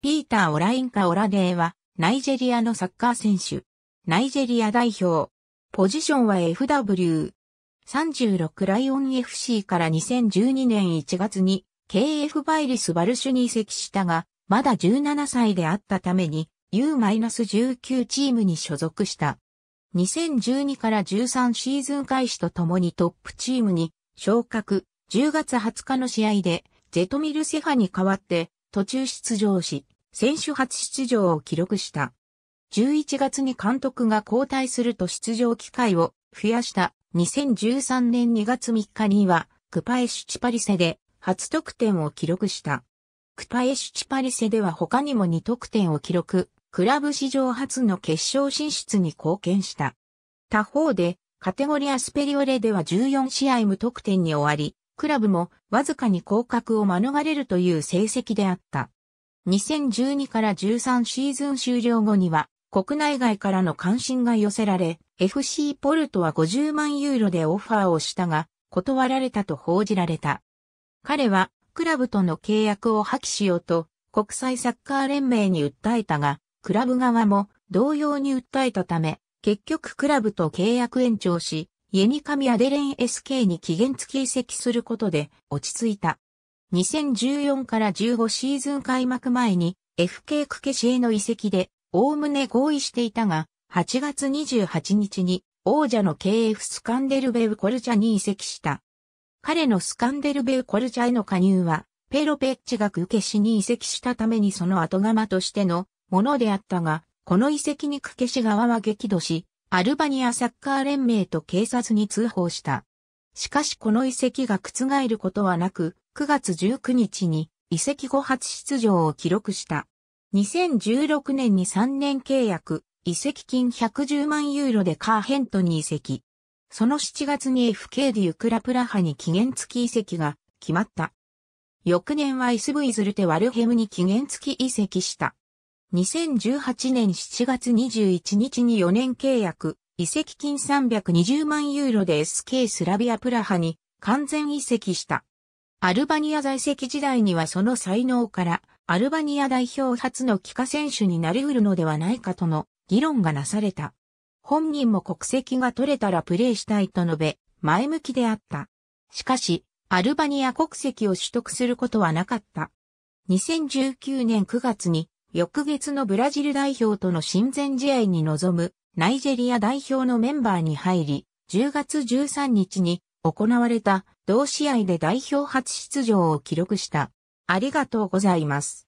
ピーター・オラインカ・オラデーは、ナイジェリアのサッカー選手。ナイジェリア代表。ポジションは FW。36ライオン FC から2012年1月に、KF バイリス・バルシュに移籍したが、まだ17歳であったために、U-19 チームに所属した。2012から13シーズン開始とともにトップチームに昇格、10月20日の試合で、ゼトミル・セハに代わって、途中出場し、選手初出場を記録した。11月に監督が交代すると出場機会を増やした2013年2月3日にはクパエシュチパリセで初得点を記録した。クパエシュチパリセでは他にも2得点を記録、クラブ史上初の決勝進出に貢献した。他方で、カテゴリアスペリオレでは14試合無得点に終わり、クラブもわずかに降格を免れるという成績であった。2012から13シーズン終了後には、国内外からの関心が寄せられ、FC ポルトは50万ユーロでオファーをしたが、断られたと報じられた。彼は、クラブとの契約を破棄しようと、国際サッカー連盟に訴えたが、クラブ側も同様に訴えたため、結局クラブと契約延長し、家にニカミアデレン SK に期限付き移籍することで落ち着いた。2014から15シーズン開幕前に FK クケシへの移籍でおおむね合意していたが、8月28日に王者の KF スカンデルベウコルチャに移籍した。彼のスカンデルベウコルチャへの加入は、ペロペッチがクケシに移籍したためにその後釜としてのものであったが、この移籍にクケシ側は激怒し、アルバニアサッカー連盟と警察に通報した。しかしこの遺跡が覆ることはなく、9月19日に遺跡後初出場を記録した。2016年に3年契約、遺跡金110万ユーロでカーヘントに遺跡。その7月に FK デュクラプラハに期限付き遺跡が決まった。翌年はイスブイズルテワルヘムに期限付き遺跡した。2018年7月21日に4年契約、移籍金320万ユーロで SK スラビアプラハに完全移籍した。アルバニア在籍時代にはその才能からアルバニア代表初の帰化選手になり得るのではないかとの議論がなされた。本人も国籍が取れたらプレーしたいと述べ、前向きであった。しかし、アルバニア国籍を取得することはなかった。2019年9月に翌月のブラジル代表との親善試合に臨むナイジェリア代表のメンバーに入り、10月13日に行われた同試合で代表初出場を記録した。ありがとうございます。